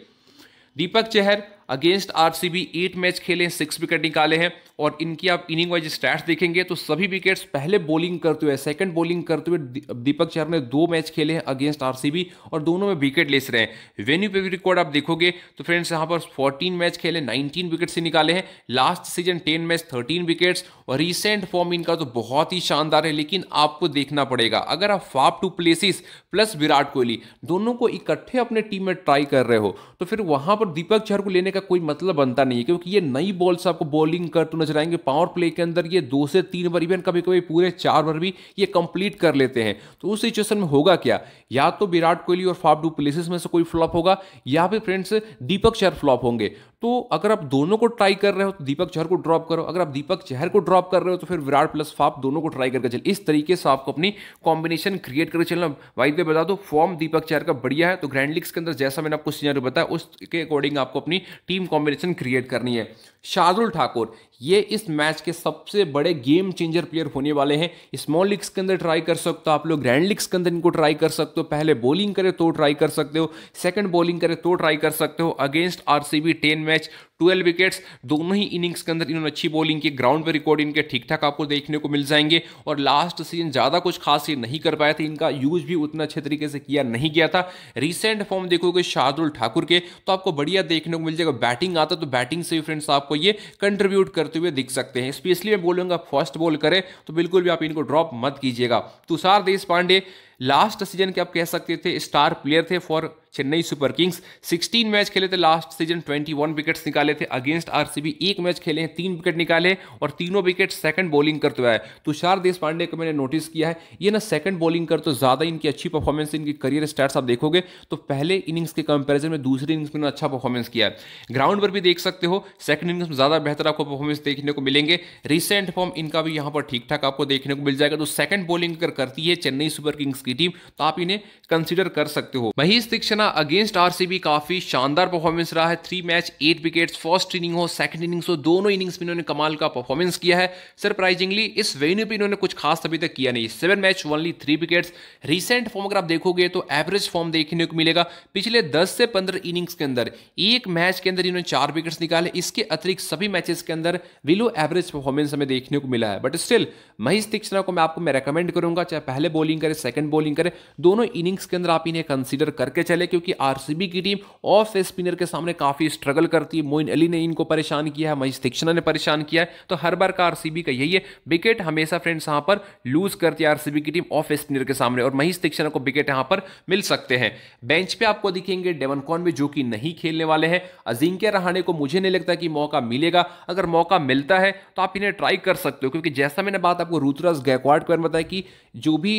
Deepak Chahar against RCB eight match खेले सिक्स विकेट निकाले हैं और इनकी आप इनिंग वाइज स्टैट्स देखेंगे तो सभी विकेट्स पहले बॉलिंग करते हुए सेकंड बॉलिंग करते हुए दीपक चहर ने दो मैच खेले हैं अगेंस्ट आरसीबी और दोनों में विकेट लेस रहे हैं वेन्यू पे भी रिकॉर्ड आप देखोगे तो फ्रेंड्स यहाँ पर फोर्टीन मैच खेले नाइनटीन विकेट से निकाले हैं last season ten match thirteen wickets और रिसेंट फॉर्म इनका तो बहुत ही शानदार है लेकिन आपको देखना पड़ेगा अगर आप Faf du Plessis plus Virat Kohli दोनों को इकट्ठे अपने टीम में ट्राई कर रहे हो तो फिर वहां पर दीपक चहर को लेने का कोई मतलब बनता नहीं है क्योंकि ये नई बॉल्स आपको बॉलिंग करते नजर आएंगे पावर प्ले के अंदर ये दो से तीन बार इवन कभी कभी पूरे चार बार भी ये कंप्लीट कर लेते हैं तो उस सिचुएशन में होगा क्या या तो विराट कोहली और फाफ डू प्लेसिस में से कोई फ्लॉप होगा या फिर फ्रेंड्स दीपक चहर फ्लॉप होंगे तो अगर आप दोनों को ट्राई कर रहे हो तो दीपक चहर को ड्रॉप करो अगर आप दीपक चहर को ड्रॉप कर रहे हो तो फिर विराट प्लस फाफ दोनों को ट्राई करके चल इस तरीके से आपको अपनी कॉम्बिनेशन क्रिएट करके चलना वाइट वे बता दो फॉर्म दीपक चहर का बढ़िया है तो ग्रैंड लीग्स के अंदर जैसा मैंने आपको सीनियर बताया उसके अकॉर्डिंग आपको अपनी टीम कॉम्बिनेशन क्रिएट करनी है शार्दुल ठाकुर ये इस मैच के सबसे बड़े गेम चेंजर प्लेयर होने वाले हैं स्मॉल लीग्स के अंदर ट्राई कर सकते हो आप लोग ग्रैंड लीग्स के अंदर इनको ट्राई कर सकते हो पहले बॉलिंग करें तो ट्राई कर सकते हो सेकंड बॉलिंग करें तो ट्राई कर सकते हो against R C B ten match twelve wickets दोनों ही इनिंग्स के अंदर इन्होंने अच्छी बॉलिंग की ग्राउंड पर रिकॉर्ड इनके ठीक ठाक आपको देखने को मिल जाएंगे और लास्ट सीजन ज़्यादा कुछ खास ये नहीं कर पाया था इनका यूज भी उतना अच्छे तरीके से किया नहीं गया था रिसेंट फॉर्म देखोगे शार्दुल ठाकुर के तो आपको बढ़िया देखने को मिल जाएगा बैटिंग आता तो बैटिंग से भी फ्रेंड्स आपको आपको ये कंट्रीब्यूट करते हुए दिख सकते हैं स्पेशली मैं बोलूंगा फर्स्ट बॉल करें तो बिल्कुल भी आप इनको ड्रॉप मत कीजिएगा तुषार देश पांडे लास्ट सीजन के आप कह सकते थे स्टार प्लेयर थे for Chennai Super Kings 16 match खेले थे लास्ट सीजन 21 विकेट्स निकाले थे अगेंस्ट आरसीबी एक मैच खेले हैं तीन विकेट निकाले और तीनों विकेट सेकंड बॉलिंग करते हुए आए तुषार पांडे को मैंने नोटिस किया है ये ना सेकंड बॉलिंग कर तो ज़्यादा इनकी अच्छी परफॉर्मेंस इनकी करियर स्टार्ट आप देखोगे तो पहले इनिंग्स के कंपेरिजन में दूसरे इनिंग्स में अच्छा परफॉर्मेंस किया है ग्राउंड पर भी देख सकते हो सेकंड इनिंग्स में ज़्यादा बेहतर आपको परफॉर्मेंस देखने को मिलेंगे रिसेंट फॉर्म इनका भी यहाँ पर ठीक ठाक आपको देखने को मिल जाएगा तो सेकंड बॉलिंग अगर करती है चेन्नई सुपर किंग्स की टीम तो आप इन्हें कंसिडर कर सकते हो महेश शिक्षण अपना अगेंस्ट आरसीबी काफ़ी शानदार परफॉर्मेंस रहा है three match eight wickets first inning हो सेकंड इनिंग्स हो दोनों इनिंग्स में इन्होंने कमाल का परफॉर्मेंस किया है सरप्राइजिंगली इस वेन्यू पे इन्होंने कुछ खास अभी तक किया नहीं seven match only three wickets recent form अगर आप देखोगे तो एवरेज फॉर्म देखने को मिलेगा पिछले दस से पंद्रह इनिंग्स के अंदर एक मैच के अंदर इन्होंने चार विकेट्स निकाले इसके अतिरिक्त सभी मैचेस के अंदर बिलो एवरेज परफॉर्मेंस हमें देखने को मिला है बट स्टिल महेश तीक्षणा को मैं आपको मैं रिकमेंड करूंगा चाहे पहले बॉलिंग करे सेकंड बॉलिंग करे दोनों इनिंग्स के अंदर आप इन्हें कंसिडर करके चले क्योंकि आरसीबी की टीम ऑफ स्पिनर के सामने काफ़ी स्ट्रगल करती है मोइन अली ने इनको परेशान किया है महेश दीक्षणा ने परेशान किया है तो हर बार का आरसीबी का यही है विकेट हमेशा फ्रेंड्स यहां पर लूज करती है आरसीबी की टीम ऑफ स्पिनर के सामने और महेश दीक्षणा को विकेट यहां पर मिल सकते हैं बेंच पे आपको दिखेंगे डेवन कॉन में जो कि नहीं खेलने वाले हैं अजिंक्य रहाणे को मुझे नहीं लगता कि मौका मिलेगा अगर मौका मिलता है तो आप इन्हें ट्राई कर सकते हो क्योंकि जैसा मैंने बात आपको रूतराज गायकवाड़ के बारे में बताया कि जो भी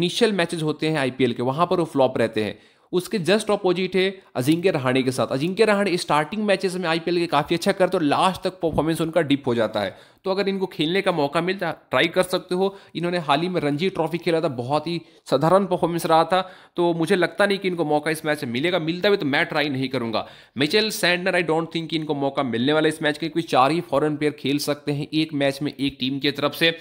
इनिशियल मैचेज होते हैं आईपीएल के वहां पर वो फ्लॉप रहते हैं उसके जस्ट अपोजिट है अजिंक्य रहाणे के साथ अजिंक्य रहाणे स्टार्टिंग मैचेस में आईपीएल के काफ़ी अच्छा करते और लास्ट तक परफॉर्मेंस उनका डिप हो जाता है तो अगर इनको खेलने का मौका मिलता ट्राई कर सकते हो इन्होंने हाल ही में रणजी ट्रॉफी खेला था बहुत ही साधारण परफॉर्मेंस रहा था तो मुझे लगता नहीं कि इनको मौका इस मैच में मिलेगा मिलता भी तो मैं ट्राई नहीं करूंगा Mitchell Santner I don't think इनको मौका मिलने वाला इस मैच के क्योंकि चार ही फॉरन प्लेयर खेल सकते हैं एक मैच में एक टीम की तरफ से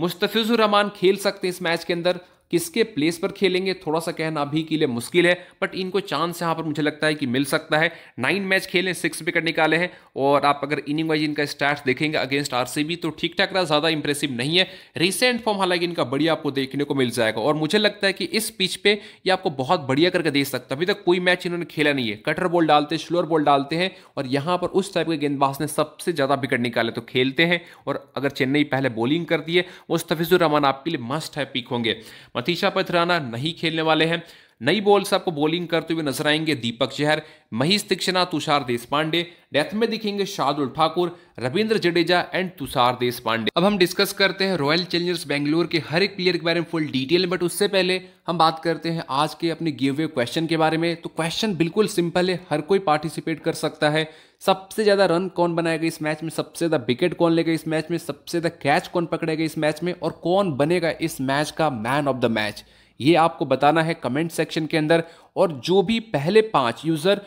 मुस्तफिजुर रहमान खेल सकते हैं इस मैच के अंदर किसके प्लेस पर खेलेंगे थोड़ा सा कहना अभी के लिए मुश्किल है बट इनको चांस यहाँ पर मुझे लगता है कि मिल सकता है नाइन मैच खेलें सिक्स विकेट निकाले हैं और आप अगर इनिंग वाइज इनका स्टार्ट देखेंगे अगेंस्ट आर तो ठीक ठाक रहा ज़्यादा इंप्रेसिव नहीं है रिसेंट फॉर्म हालांकि इनका बढ़िया आपको देखने को मिल जाएगा और मुझे लगता है कि इस पिच पर यह आपको बहुत बढ़िया करके दे सकता है अभी तक कोई मैच इन्होंने खेला नहीं है कटर बॉल डालते हैं स्लोअर बॉल डालते हैं और यहाँ पर उस टाइप के गेंदबाज ने सबसे ज़्यादा विकेट निकाले तो खेलते हैं और अगर चेन्नई पहले बॉलिंग करती है मुस्तफिजुर रहमान आपके लिए मस्ट है पिक होंगे अतीशा पथराना नहीं खेलने वाले हैं नई बॉल से आपको बॉलिंग करते हुए नजर आएंगे दीपक चहर महेश तीक्षणा तुषार देश पांडे डेथ में दिखेंगे शार्दुल ठाकुर रविंद्र जडेजा एंड तुषार देश पांडे अब हम डिस्कस करते हैं रॉयल चैलेंजर्स बेंगलोर के हर एक प्लेयर के बारे में फुल डिटेल बट उससे पहले हम बात करते हैं आज के अपने गिव वे क्वेश्चन के बारे में तो क्वेश्चन बिल्कुल सिंपल है हर कोई पार्टिसिपेट कर सकता है सबसे ज्यादा रन कौन बनाएगा इस मैच में सबसे ज्यादा विकेट कौन लेगा इस मैच में सबसे ज्यादा कैच कौन पकड़ेगा इस मैच में और कौन बनेगा इस मैच का मैन ऑफ द मैच ये आपको बताना है कमेंट सेक्शन के अंदर और जो भी पहले पांच यूज़र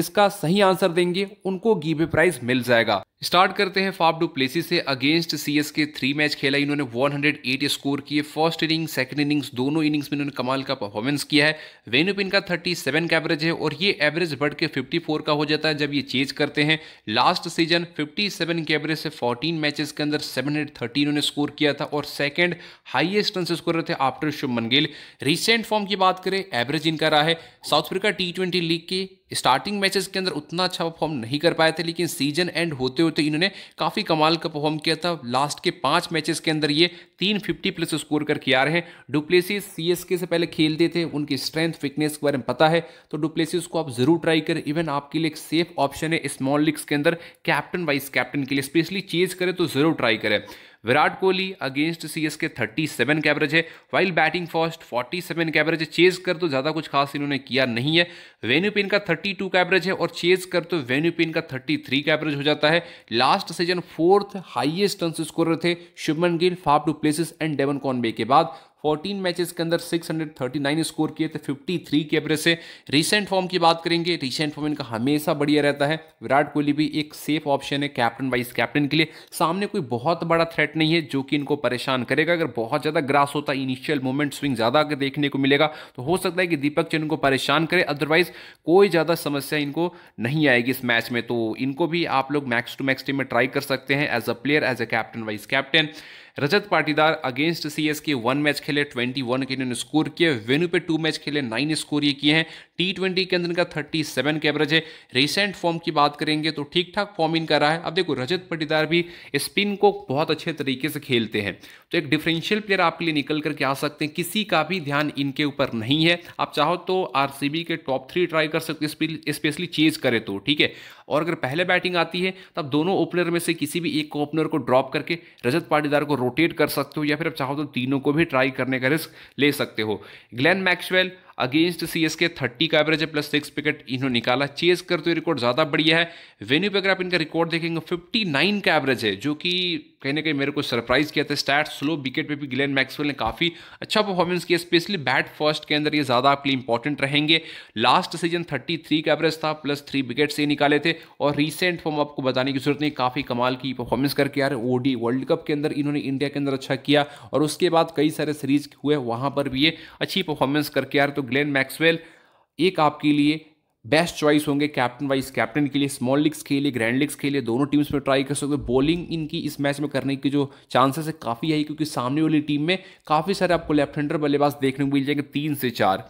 इसका सही आंसर देंगे उनको गीबे प्राइज मिल जाएगा स्टार्ट करते हैं फाफ डू प्लेसी से against C S K three match खेला इन्होंने 108 स्कोर किए फर्स्ट इनिंग सेकंड इनिंग्स दोनों इनिंग्स में इन्होंने कमाल का परफॉर्मेंस किया है पिन का 37 का एवरेज है और ये एवरेज बढ़ के फिफ्टी का हो जाता है जब ये चेज करते हैं लास्ट सीजन 57 के एवरेज से 14 मैचेस के अंदर हंड्रेड इन्होंने स्कोर किया था और सेकेंड हाइएस्ट रन स्कोर थे after Shubman Gill recent form की बात करें एवरेज इनका रहा है साउथ अफ्रीका टी लीग के स्टार्टिंग मैचेस के अंदर उतना अच्छा परफॉर्म नहीं कर पाए थे लेकिन सीजन एंड होते हुए हुए तो थे इन्होंने काफ़ी कमाल का परफॉर्म किया था लास्ट के पाँच मैचेस के अंदर ये तीन फिफ्टी प्लस स्कोर करके आ रहे हैं डुप्लेसिस सी से पहले खेलते थे उनकी स्ट्रेंथ फिटनेस के बारे में पता है तो डुप्लेसिस को आप जरूर ट्राई करें इवन आपके लिए एक सेफ ऑप्शन है स्मॉल लीग्स के अंदर कैप्टन वाइस कैप्टन के लिए स्पेशली चेज करें तो जरूर ट्राई करें Virat Kohli against C S K thirty seven के एवरेज है while batting first forty seven के एवरेज है चेज कर तो ज़्यादा कुछ खास इन्होंने किया नहीं है वेन्यूपिन का थर्टी टू का एवरेज है और चेज कर तो वेन्यूपिन का थर्टी थ्री का एवरेज हो जाता है last season fourth highest run score थे Shubman Gill Faf du Plessis and Devon Conway के बाद फोर्टीन मैचेस के अंदर six hundred thirty nine score किए थे फिफ्टी थ्री के एवरेज से रिसेंट फॉर्म की बात करेंगे रिसेंट फॉर्म इनका हमेशा बढ़िया रहता है विराट कोहली भी एक सेफ ऑप्शन है कैप्टन वाइस कैप्टन के लिए सामने कोई बहुत बड़ा थ्रेट नहीं है जो कि इनको परेशान करेगा अगर बहुत ज़्यादा ग्रास होता है इनिशियल मोमेंट स्विंग ज़्यादा अगर देखने को मिलेगा तो हो सकता है कि दीपक चंद इनको परेशान करे अदरवाइज कोई ज़्यादा समस्या इनको नहीं आएगी इस मैच में तो इनको भी आप लोग मैक्स टू मैक्स टीम में ट्राई कर सकते हैं as a player as a captain vice captain Rajat Patidar against CSK S K one match खेले ट्वेंटी वन के इन्होंने स्कोर किए वेन्यू पे टू मैच खेले नाइन स्कोर ये किए हैं टी ट्वेंटी के अंदर इनका थर्टी सेवन के एवरेज है रिसेंट फॉर्म की बात करेंगे तो ठीक ठाक फॉर्म इनका रहा है अब देखो रजत पटीदार भी स्पिन को बहुत अच्छे तरीके से खेलते हैं तो एक डिफरेंशियल प्लेयर आपके लिए निकल करके आ सकते हैं किसी का भी ध्यान इनके ऊपर नहीं है आप चाहो तो आर के टॉप थ्री ट्राई कर सकते स्पेशली चेज करे तो ठीक है और अगर पहले बैटिंग आती है तब दोनों ओपनर में से किसी भी एक ओपनर को ड्रॉप करके रजत पाटीदार को रोटेट कर सकते हो या फिर आप चाहो तो तीनों को भी ट्राई करने का रिस्क ले सकते हो Glenn Maxwell against C S K thirty का एवरेज है प्लस सिक्स विकेट इन्होंने निकाला चेज करते तो हुए रिकॉर्ड ज़्यादा बढ़िया है वेन्यू पे अगर आप इनका रिकॉर्ड देखेंगे फिफ्टी नाइन का एवरेज है जो कि कहीं ना कहीं मेरे को सरप्राइज किया था स्टैट स्लो विकेट पे भी ग्लैन मैक्सवेल ने काफ़ी अच्छा परफॉर्मेंस किया स्पेशली बैट फर्स्ट के अंदर ये ज़्यादा आपके लिए इंपॉर्टेंट रहेंगे लास्ट सीजन थर्टी थ्री का एवरेज था प्लस थ्री विकेट से निकाले थे और रिसेंट फॉर्म आपको बताने की जरूरत नहीं काफ़ी कमाल की परफॉर्मेंस करके आ रहे ओडी वर्ल्ड कप के अंदर इन्होंने इंडिया के अंदर अच्छा किया और उसके बाद कई सारे सीरीज हुए वहाँ पर भी ये अच्छी परफॉर्मेंस करके आ रहे तो ग्लेन मैक्सवेल एक आपके लिए बेस्ट चॉइस होंगे कैप्टन वाइस कैप्टन के लिए स्मॉल लीग्स के लिए ग्रैंड लीग्स के लिए दोनों टीम्स में ट्राई कर सकते हो बॉलिंग इनकी इस मैच में करने की जो चांसेस है काफ़ी है क्योंकि सामने वाली टीम में काफ़ी सारे आपको लेफ्ट हैंडर बल्लेबाज देखने को मिल जाएंगे तीन से चार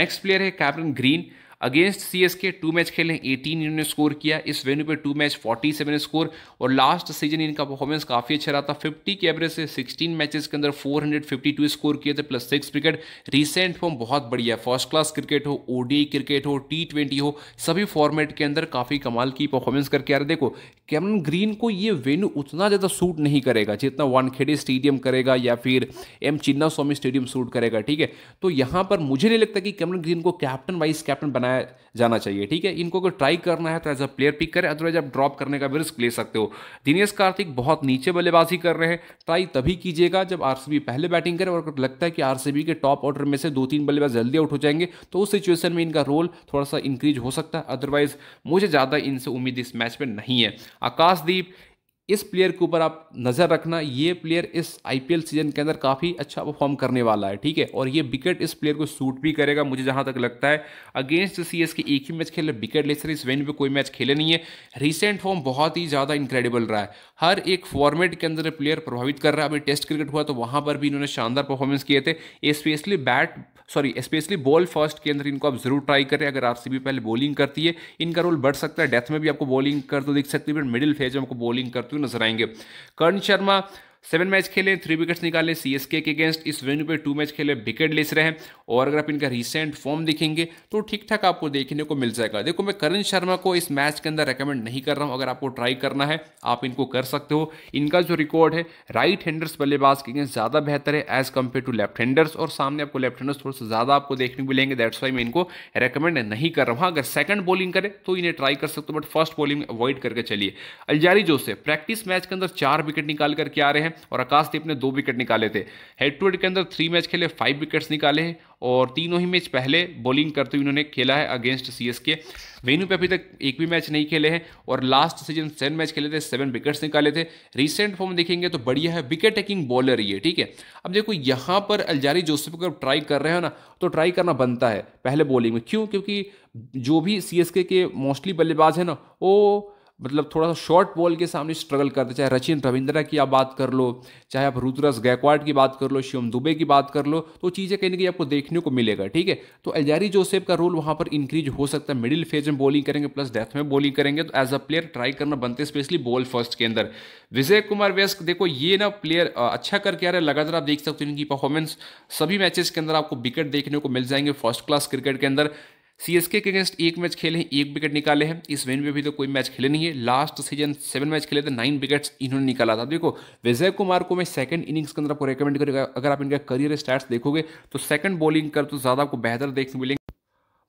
नेक्स्ट प्लेयर है captain Green against C S K two match खेले एटीन इन्होंने स्कोर किया इस वेन्यू पे two match forty seven score और लास्ट सीजन इनका परफॉर्मेंस काफ़ी अच्छा रहा था फिफ्टी के एवरेज से सिक्सटीन मैचेस के अंदर four hundred fifty two score किए थे plus six cricket recent form बहुत बढ़िया फर्स्ट क्लास क्रिकेट हो ओडी क्रिकेट हो टी ट्वेंटी हो सभी फॉर्मेट के अंदर काफ़ी कमाल की परफॉर्मेंस करके आ रहे देखो कैमन ग्रीन को ये वेन्यू उतना ज़्यादा सूट नहीं करेगा जितना वानखेड़े स्टेडियम करेगा या फिर M Chinnaswamy stadium suit करेगा ठीक है तो यहां पर मुझे नहीं लगता कि कैमन ग्रीन को कैप्टन वाइस कैप्टन बनाया जाया जाना चाहिए ठीक है इनको अगर ट्राई करना है तो एज अ प्लेयर पिक करें अदरवाइज आप ड्रॉप करने का भी रिस्क ले सकते हो दिनेश कार्तिक बहुत नीचे बल्लेबाजी कर रहे हैं ट्राई तभी कीजिएगा जब आर पहले बैटिंग करे और लगता है कि आर के टॉप ऑर्डर में से दो तीन बल्लेबाज जल्दी आउट हो जाएंगे तो उस सिचुएशन में इनका रोल थोड़ा सा इंक्रीज हो सकता है अदरवाइज मुझे ज़्यादा इनसे उम्मीद इस मैच में नहीं है आकाशदीप इस प्लेयर के ऊपर आप नज़र रखना ये प्लेयर इस आईपीएल सीजन के अंदर काफ़ी अच्छा परफॉर्म करने वाला है ठीक है और ये विकेट इस प्लेयर को सूट भी करेगा मुझे जहां तक लगता है अगेंस्ट सी एस के एक ही मैच खेले विकेट ले सर इस वेन्यू पे कोई मैच खेले नहीं है रिसेंट फॉर्म बहुत ही ज़्यादा इंक्रेडिबल रहा है हर एक फॉर्मेट के अंदर प्लेयर प्रभावित कर रहा है अभी टेस्ट क्रिकेट हुआ तो वहाँ पर भी इन्होंने शानदार परफॉर्मेंस किए थे specially bat sorry specially ball first के अंदर इनको आप जरूर ट्राई करें अगर आर पहले बॉलिंग करती है इनका रोल बढ़ सकता है डेथ में भी आपको बॉलिंग कर तो दिख सकती है बट मिडिल फेज में आपको बॉलिंग करते तो क्यों नजर आएंगे कर्ण शर्मा सेवन मैच खेले थ्री विकेट्स निकाले सीएसके के अगेंस्ट इस वेन्यू पे टू मैच खेले विकेट लेस रहे और अगर आप इनका रिसेंट फॉर्म देखेंगे तो ठीक ठाक आपको देखने को मिल जाएगा देखो मैं करण शर्मा को इस मैच के अंदर रेकमेंड नहीं कर रहा हूँ अगर आपको ट्राई करना है आप इनको कर सकते हो इनका जो रिकॉर्ड है राइट हैंडर्स बल्लेबाज के अगेंस्ट ज़्यादा बेहतर है as compare to left handers और सामने आपको लेफ्ट हैंडर्स थोड़ा सा ज़्यादा आपको देखने को मिलेंगे दैट्स वाई मैं इनको रेकमेंड नहीं कर रहा हूँ हाँ, अगर सेकंड बॉलिंग करें तो इन्हें ट्राई कर सकते हो बट फर्स्ट बॉलिंग अवॉइड करके चलिए अलजारी है प्रैक्टिस मैच के अंदर चार विकेट निकाल करके आ रहे हैं और आकाशदीप ने दो विकेट निकाले थे हेड टू हेड के अंदर थ्री मैच खेले फाइव विकेट्स निकाले हैं और तीनों ही मैच पहले बॉलिंग करते हुए इन्होंने खेला है against C S K venue पे अभी तक एक भी मैच नहीं खेले हैं और लास्ट सीजन सेवन मैच खेले थे सेवन विकेट्स निकाले थे रिसेंट फॉर्म देखेंगे तो बढ़िया है विकेट टेकिंग बॉलर ये ठीक है अब देखो यहाँ पर अलजारी जोसेफ अगर ट्राई कर रहे हो ना तो ट्राई करना बनता है पहले बॉलिंग में क्यों क्योंकि जो भी सी के मोस्टली बल्लेबाज है ना वो मतलब थोड़ा सा शॉर्ट बॉल के सामने स्ट्रगल करते चाहे रचिन रविंद्रा की आप बात कर लो चाहे आप रुद्रस गायकवाड की बात कर लो शिवम दुबे की बात कर लो तो चीज़ें कहीं ना कहीं आपको देखने को मिलेगा ठीक है तो एलजारी जोसेफ का रोल वहाँ पर इंक्रीज हो सकता है मिडिल फेज में बॉलिंग करेंगे प्लस डेथ में बॉलिंग करेंगे तो एज अ प्लेयर ट्राई करना बनते हैं स्पेशली बॉल फर्स्ट के अंदर विजय कुमार व्यस्क देखो ये ना प्लेयर अच्छा करके आ रहे हैं लगातार आप देख सकते हो इनकी परफॉर्मेंस सभी मैचेस के अंदर आपको विकेट देखने को मिल जाएंगे फर्स्ट क्लास क्रिकेट के अंदर सीएसके के अगेंस्ट एक मैच खेले हैं एक विकेट निकाले हैं इस वेन में भी तो कोई मैच खेले नहीं है लास्ट सीजन सेवन मैच खेले थे नाइन विकेट्स इन्होंने निकाला था देखो विजय कुमार को मैं सेकंड इनिंग्स के अंदर आपको रिकमेंड करेगा अगर आप इनका करियर स्टार्ट देखोगे तो सेकंड बॉलिंग कर तो ज़्यादा आपको बेहतर देखने मिलेंगे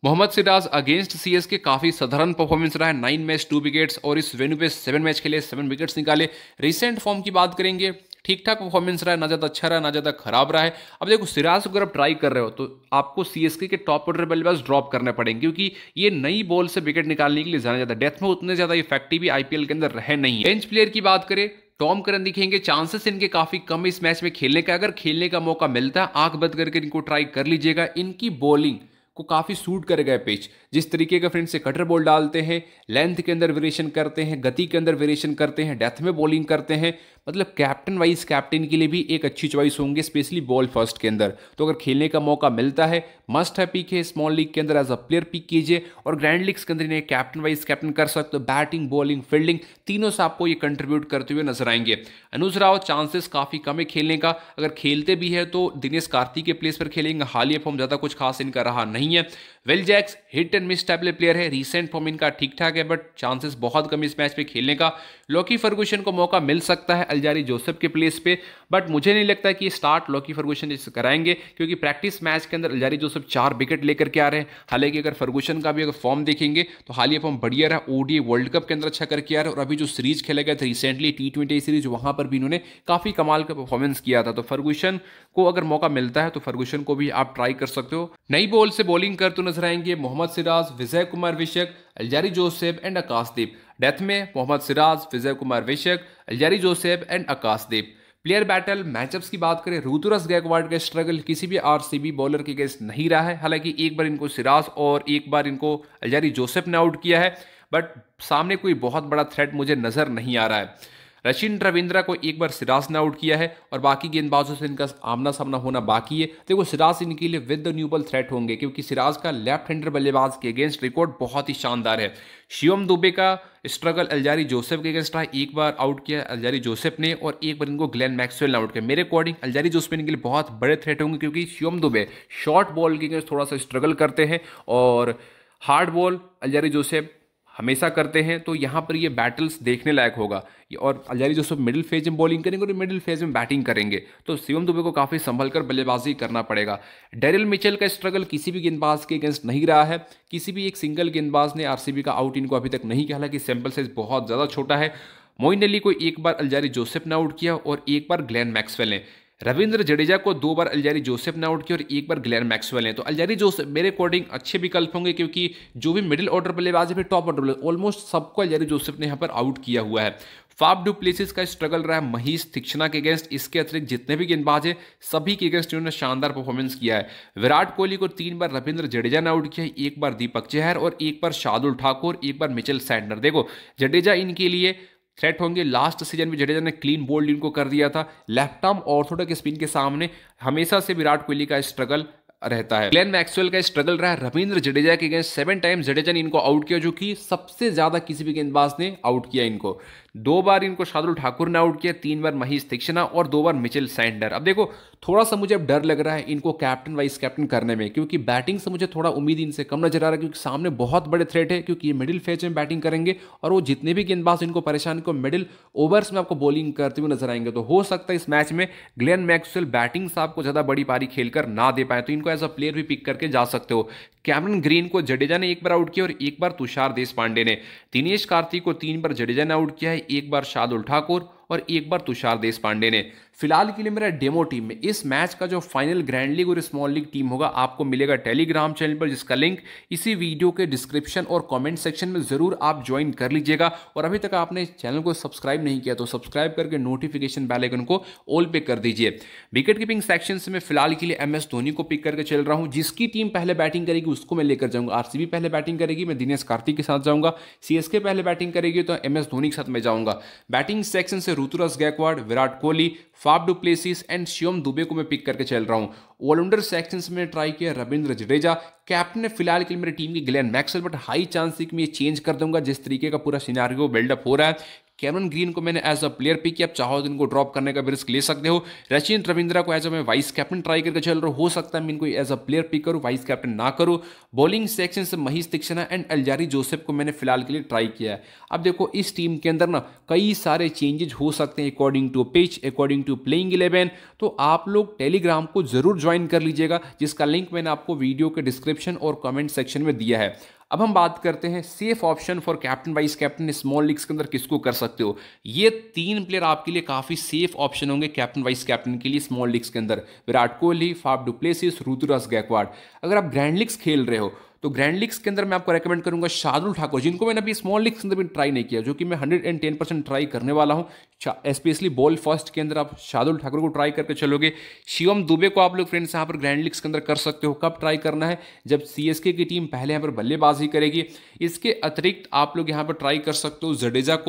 मोहम्मद सिराज अगेंस्ट सीएस के काफी साधारण परफॉर्मेंस रहा है नाइन मैच टू विकेट्स और इस वेन्यू पे सेवन मैच खेले सेवन विकेट्स निकाले रिसेंट फॉर्म की बात करेंगे ठीक ठाक परफॉर्मेंस रहा है ना ज़्यादा अच्छा रहा ना ज़्यादा खराब रहा है अब देखो सिराज को अगर आप ट्राई कर रहे हो तो आपको सीएसके के टॉप ऑर्डर बल्लेबाज ड्रॉप करने पड़ेंगे क्योंकि ये नई बॉल से विकेट निकालने के लिए ज़्यादा ज़्यादा डेथ में उतने ज़्यादा इफेक्टिव भी आईपीएल के अंदर रहे नहीं बेंच प्लेयर की बात करें टॉम करन दिखेंगे चांसेस इनके काफी कम इस मैच में खेलने का अगर खेलने का मौका मिलता है आंख बंद करके इनको ट्राई कर लीजिएगा इनकी बॉलिंग को काफी सूट करेगा पिच जिस तरीके का फ्रेंड से कटर बॉल डालते हैं लेंथ के अंदर वेरिएशन करते हैं गति के अंदर वेरिएशन करते हैं डेथ में बॉलिंग करते हैं मतलब कैप्टन वाइज कैप्टन के लिए भी एक अच्छी चॉइस होंगे स्पेशली बॉल फर्स्ट के अंदर तो अगर खेलने का मौका मिलता है मस्ट है पिक है स्मॉल लीग के अंदर एज अ प्लेयर पिक कीजिए और ग्रैंड लीग्स के अंदर इन्हें कैप्टन वाइज कैप्टन कर सकते हो बैटिंग बॉलिंग फील्डिंग तीनों से आपको ये कंट्रीब्यूट करते हुए नजर आएंगे अनुज राव चांसेस काफ़ी कम है खेलने का अगर खेलते भी है तो दिनेश कार्तिक के प्लेस पर खेलेंगे हालिया फॉर्म ज़्यादा कुछ खास इनका रहा नहीं है Will Jacks hit and and miss type player है रिसेंट फॉर्म इनका ठीक ठाक है बट चांसेस बहुत कम इस मैच पे खेलने का लॉकी फर्गुशन को मौका मिल सकता है अलजारी जोसेफ के प्लेस पे बट मुझे नहीं लगता कि स्टार्ट लॉकी फर्गुशन इस कराएंगे क्योंकि प्रैक्टिस मैच के अंदर अलजारी जोसेफ चार विकेट लेकर के आ रहे हैं हालांकि अगर फर्गुशन का भी अगर फॉर्म देखेंगे तो हालिया फॉर्म बढ़िया रहा ओडी वर्ल्ड कप के अंदर अच्छा करके आ रहा है और अभी जो सीरीज खेले गए थे रिसेंटली टी सीरीज वहाँ पर भी इन्होंने काफ़ी कमाल का परफॉर्मेंस किया था तो फर्गुशन को अगर मौका मिलता है तो फर्गुशन को भी आप ट्राई कर सकते हो नई बॉल से बॉलिंग करते नजर आएंगे मोहम्मद से Siraj Vijay Kumar Vyshak Alzarri Joseph and Akashdeep death में Mohammed Siraj Vijay Kumar Vyshak Alzarri Joseph and Akashdeep player battle matchups की बात करें रुतुरस गैकवाड का स्ट्रगल किसी भी आरसीबी बॉलर के गेस्ट नहीं रहा है हालांकि एक बार इनको सिराज और एक बार इनको अलजारी जोसेफ ने आउट किया है बट सामने कोई बहुत बड़ा थ्रेट मुझे नज़र नहीं आ रहा है रचिन रविंद्रा को एक बार सिराज ने आउट किया है और बाकी गेंदबाजों से इनका आमना सामना होना बाकी है देखो सिराज इनके लिए विद द न्यूबल थ्रेट होंगे क्योंकि सिराज का लेफ्ट हैंडर बल्लेबाज के अगेंस्ट रिकॉर्ड बहुत ही शानदार है शिवम दुबे का स्ट्रगल अलजारी जोसेफ के अगेंस्ट रहा एक बार आउट किया अलजारी जोसेफ ने और एक बार इनको ग्लैन मैक्सवेल ने आउट किया मेरे अकॉर्डिंग अलजारी जोसेफ इनके लिए बहुत बड़े थ्रेट होंगे क्योंकि शिवम दुबे शॉर्ट बॉल के अगेंस्ट थोड़ा सा स्ट्रगल करते हैं और हार्ड बॉल अलजारी जोसेफ हमेशा करते हैं तो यहाँ पर ये बैटल्स देखने लायक होगा और जो सब मिडिल फेज में बॉलिंग करेंगे और मिडिल फेज में बैटिंग करेंगे तो शिवम दुबे को काफ़ी संभल कर बल्लेबाजी करना पड़ेगा डेरिल मिचेल का स्ट्रगल किसी भी गेंदबाज के अगेंस्ट नहीं रहा है किसी भी एक सिंगल गेंदबाज ने आर का आउट इनको अभी तक नहीं किया हालांकि सैम्पल साइज बहुत ज़्यादा छोटा है मोइन अली को एक बार अलजारी जोसेफ ने आउट किया और एक बार ग्लैन मैक्सवेल ने रविंद्र जडेजा को दो बार अलजारी जोसेफ ने आउट किया और एक बार ग्लैन मैक्सवेल ने तो अलजारी जोसेफ मेरे अकॉर्डिंग अच्छे विकल्प होंगे क्योंकि जो भी मिडिल ऑर्डर बल्लेबाज है फिर टॉप ऑर्डर बल्लेबाज ऑलमोस्ट सबको अलजारी जोसेफ ने यहाँ पर आउट किया हुआ है फाफ डू प्लेसिस का स्ट्रगल रहा है महीश तीक्षणा के अगेंस्ट इसके अतिरिक्त जितने भी गेंदबाज है सभी के अगेंस्ट इन्होंने शानदार परफॉर्मेंस किया है विराट कोहली को तीन बार रविंद्र जडेजा ने आउट किया एक बार दीपक चेहर और एक बार शार्दुल ठाकुर एक बार मिचल सैंडर देखो जडेजा इनके लिए थ्रेट होंगे लास्ट सीजन में जडेजा ने क्लीन बोल्ड इनको कर दिया था लेफ्ट आर्म ऑर्थोडक स्पिन के सामने हमेशा से विराट कोहली का स्ट्रगल रहता है ग्लेन मैक्सवेल का स्ट्रगल रहा रविंद्र जडेजा के अगेंस्ट सेवन टाइम जडेजा ने इनको आउट किया जो कि सबसे ज्यादा किसी भी गेंदबाज ने आउट किया इनको दो बार इनको शार्दुल ठाकुर ने आउट किया तीन बार महेश तीक्षणा और दो बार मिचेल सैंडर अब देखो थोड़ा सा मुझे अब डर लग रहा है इनको कैप्टन वाइस कैप्टन करने में क्योंकि बैटिंग से मुझे थोड़ा उम्मीद इनसे कम नजर आ रहा है क्योंकि सामने बहुत बड़े थ्रेट है क्योंकि ये मिडिल फेज में बैटिंग करेंगे और वो जितने भी गेंदबाज इनको परेशान को मिडिल ओवर्स में आपको बॉलिंग करते हुए नजर आएंगे तो हो सकता है इस मैच में ग्लेन मैक्सवेल बैटिंग से आपको ज़्यादा बड़ी पारी खेलकर ना दे पाए तो इनको एज अ प्लेयर भी पिक करके जा सकते हो कैमरन ग्रीन को जडेजा ने एक बार आउट किया और एक बार तुषार देश पांडे ने दिनेश कार्तिक को तीन बार जडेजा ने आउट किया है एक बार शार्दुल ठाकुर और एक बार तुषार देश पांडे ने फिलहाल के लिए मेरा डेमो टीम में इस मैच का जो फाइनल ग्रैंड लीग और स्मॉल लीग टीम होगा आपको मिलेगा टेलीग्राम चैनल पर जिसका लिंक इसी वीडियो के डिस्क्रिप्शन और कमेंट सेक्शन में ज़रूर आप ज्वाइन कर लीजिएगा और अभी तक आपने चैनल को सब्सक्राइब नहीं किया तो सब्सक्राइब करके नोटिफिकेशन बैलेकन को ऑल पे कर दीजिए विकेट कीपिंग सेक्शन से मैं फिलहाल के लिए एम एस धोनी को पिक करके चल रहा हूँ जिसकी टीम पहले बैटिंग करेगी उसको मैं लेकर जाऊँगा आर पहले बैटिंग करेगी मैं दिनेश कार्तिक के साथ जाऊँगा सी पहले बैटिंग करेगी तो एम एस धोनी के साथ मैं जाऊँगा बैटिंग सेक्शन से Ruturaj Gaikwad Virat Kohli Faf du Plessis and Shivam Dube को मैं पिक करके चल रहा हूँ ऑलराउंडर सेक्शन से मैंने ट्राई किया रविंद्र जडेजा कैप्टन ने फिलहाल के लिए मेरी टीम की Glenn Maxwell but high chance थी कि मैं ये चेंज कर दूंगा जिस तरीके का पूरा सिनारियो बिल्डअप हो रहा है कैमरन ग्रीन को मैंने एज अ प्लेयर पिक किया चाहो तो इनको ड्रॉप करने का भी रिस्क ले सकते हो रचिन रविंद्रा को एज अ मैं वाइस कैप्टन ट्राई करके चल रहा हूँ हो सकता है मैं इनको एज अ प्लेयर पिक करूँ वाइस कैप्टन ना करूँ बॉलिंग सेक्शन से Maheesh Theekshana and Alzarri Joseph को मैंने फिलहाल के लिए ट्राई किया है अब देखो इस टीम के अंदर ना कई सारे चेंजेज हो सकते हैं according to pitch according to playing eleven तो आप लोग टेलीग्राम को जरूर ज्वाइन कर लीजिएगा जिसका लिंक मैंने आपको वीडियो के डिस्क्रिप्शन और कमेंट सेक्शन में दिया है अब हम बात करते हैं safe option for captain vice captain small leagues के अंदर किसको कर सकते हो ये तीन प्लेयर आपके लिए काफ़ी सेफ ऑप्शन होंगे कैप्टन वाइस कैप्टन के लिए स्मॉल लीग्स के अंदर विराट कोहली फाफ डुप्लेसिस ऋतुराज गैकवाड अगर आप ग्रैंड लीग्स खेल रहे हो तो ग्रैंड लिक्स के अंदर मैं आपको रेकमेंड करूंगा शार्दुल ठाकुर जिनको मैंने अभी स्मॉल लिक्स के अंदर भी ट्राई नहीं किया जो कि मैं hundred and ten percent try करने वाला हूँ स्पेशली बॉल फर्स्ट के अंदर आप शादुल ठाकुर को ट्राई करके चलोगे शिवम दुबे को आप लोग फ्रेंड्स यहाँ पर ग्रैंड लिक्स के अंदर कर सकते हो कब ट्राई करना है जब सी की टीम पहले यहाँ पर बल्लेबाजी करेगी इसके अतिरिक्त आप लोग यहाँ पर ट्राई कर सकते हो जडेजा को